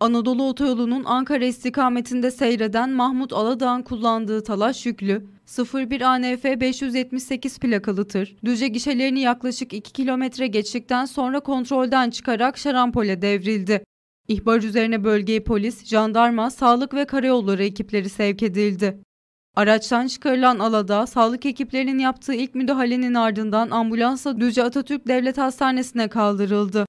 Anadolu Otoyolu'nun Ankara istikametinde seyreden Mahmut Aladağ'ın kullandığı talaş yüklü 01 ANF 578 plakalı tır, Düzce gişelerini yaklaşık 2 kilometre geçtikten sonra kontrolden çıkarak şarampole devrildi. İhbar üzerine bölgeye polis, jandarma, sağlık ve karayolları ekipleri sevk edildi. Araçtan çıkarılan alada sağlık ekiplerinin yaptığı ilk müdahalenin ardından ambulansa Düzce Atatürk Devlet Hastanesi'ne kaldırıldı.